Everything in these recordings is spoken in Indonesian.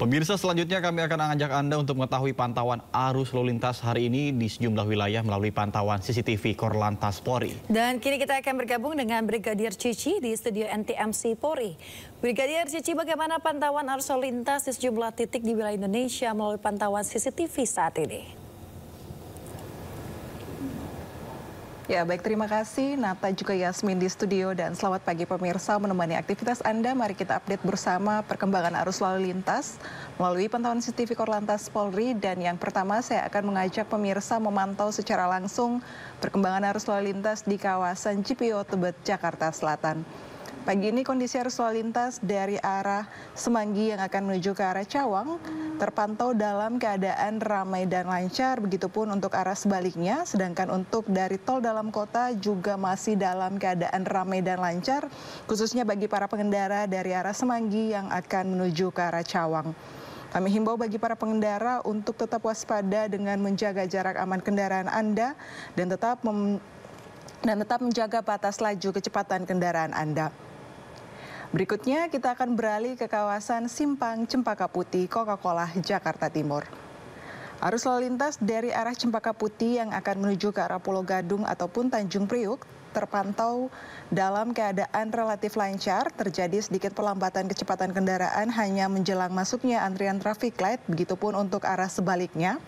Pemirsa selanjutnya kami akan mengajak Anda untuk mengetahui pantauan arus lalu lintas hari ini di sejumlah wilayah melalui pantauan CCTV Korlantas Polri. Dan kini kita akan bergabung dengan Brigadir Cici di studio NTMC Polri. Brigadir Cici bagaimana pantauan arus lalu lintas di sejumlah titik di wilayah Indonesia melalui pantauan CCTV saat ini? Ya, baik terima kasih Nata juga Yasmin di studio dan selamat pagi pemirsa menemani aktivitas Anda. Mari kita update bersama perkembangan arus lalu lintas melalui pantauan CCTV Korlantas Polri dan yang pertama saya akan mengajak pemirsa memantau secara langsung perkembangan arus lalu lintas di kawasan Cipio Tebet Jakarta Selatan. Pagi ini kondisi arus lalu lintas dari arah Semanggi yang akan menuju ke arah Cawang terpantau dalam keadaan ramai dan lancar, begitupun untuk arah sebaliknya. Sedangkan untuk dari tol dalam kota juga masih dalam keadaan ramai dan lancar, khususnya bagi para pengendara dari arah Semanggi yang akan menuju ke arah Cawang. Kami himbau bagi para pengendara untuk tetap waspada dengan menjaga jarak aman kendaraan Anda dan tetap mem dan tetap menjaga batas laju kecepatan kendaraan Anda. Berikutnya kita akan beralih ke kawasan Simpang Cempaka Putih, Coca-Cola, Jakarta Timur. Arus lalu lintas dari arah Cempaka Putih yang akan menuju ke arah Pulau Gadung ataupun Tanjung Priuk terpantau dalam keadaan relatif lancar. Terjadi sedikit perlambatan kecepatan kendaraan hanya menjelang masuknya antrian traffic light, begitupun untuk arah sebaliknya.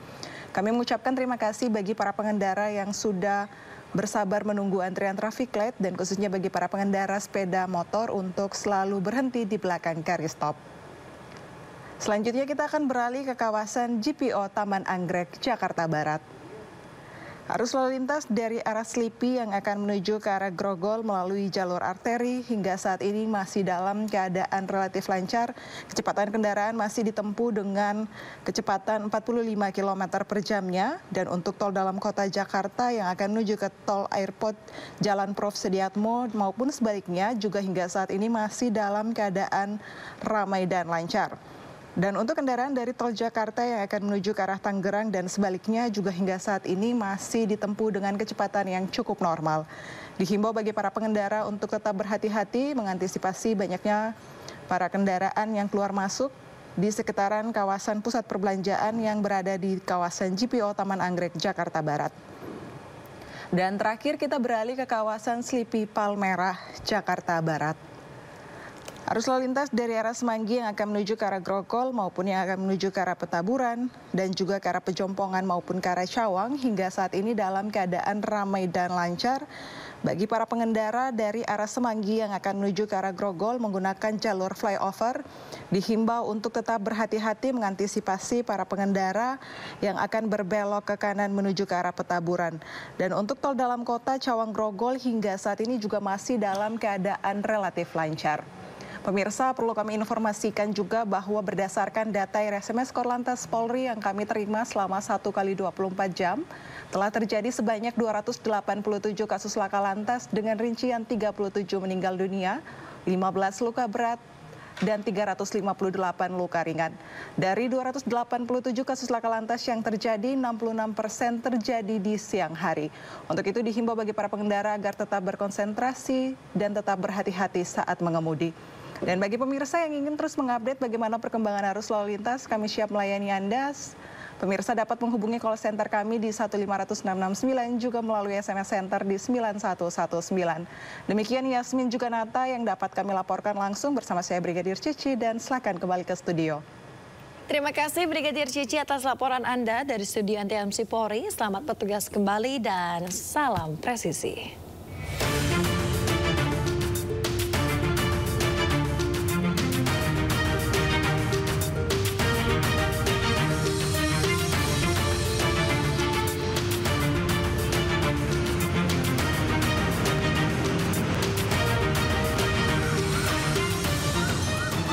Kami mengucapkan terima kasih bagi para pengendara yang sudah bersabar menunggu antrian traffic light dan khususnya bagi para pengendara sepeda motor untuk selalu berhenti di belakang garis stop. Selanjutnya kita akan beralih ke kawasan GPO Taman Anggrek, Jakarta Barat. Arus lalu lintas dari arah Slipi yang akan menuju ke arah Grogol melalui jalur arteri hingga saat ini masih dalam keadaan relatif lancar. Kecepatan kendaraan masih ditempuh dengan kecepatan 45 km per jamnya. Dan untuk tol dalam kota Jakarta yang akan menuju ke tol airport Jalan Prof. Sediatmo maupun sebaliknya juga hingga saat ini masih dalam keadaan ramai dan lancar. Dan untuk kendaraan dari tol Jakarta yang akan menuju ke arah Tangerang dan sebaliknya juga hingga saat ini masih ditempuh dengan kecepatan yang cukup normal. Dihimbau bagi para pengendara untuk tetap berhati-hati mengantisipasi banyaknya para kendaraan yang keluar masuk di sekitaran kawasan pusat perbelanjaan yang berada di kawasan GPO Taman Anggrek, Jakarta Barat. Dan terakhir kita beralih ke kawasan Slipi Palmerah, Jakarta Barat. Arus lalu lintas dari arah Semanggi yang akan menuju ke arah Grogol maupun yang akan menuju ke arah Petaburan dan juga ke arah Pejompongan maupun ke arah Cawang hingga saat ini dalam keadaan ramai dan lancar. Bagi para pengendara dari arah Semanggi yang akan menuju ke arah Grogol menggunakan jalur flyover, dihimbau untuk tetap berhati-hati mengantisipasi para pengendara yang akan berbelok ke kanan menuju ke arah Petaburan. Dan untuk tol dalam kota Cawang Grogol hingga saat ini juga masih dalam keadaan relatif lancar. Pemirsa, perlu kami informasikan juga bahwa berdasarkan data RSMS Korlantas Polri yang kami terima selama 1 kali 24 jam, telah terjadi sebanyak 287 kasus laka lantas dengan rincian 37 meninggal dunia, 15 luka berat, dan 358 luka ringan. Dari 287 kasus laka lantas yang terjadi, 66 persen terjadi di siang hari. Untuk itu dihimbau bagi para pengendara agar tetap berkonsentrasi dan tetap berhati-hati saat mengemudi. Dan bagi pemirsa yang ingin terus mengupdate bagaimana perkembangan arus lalu lintas, kami siap melayani Anda. Pemirsa dapat menghubungi call center kami di 15669 juga melalui SMS center di 9119. Demikian Yasmin juga Nata yang dapat kami laporkan langsung bersama saya Brigadir Cici dan silakan kembali ke studio. Terima kasih Brigadir Cici atas laporan Anda dari studio NTMC Polri. Selamat bertugas kembali dan salam presisi.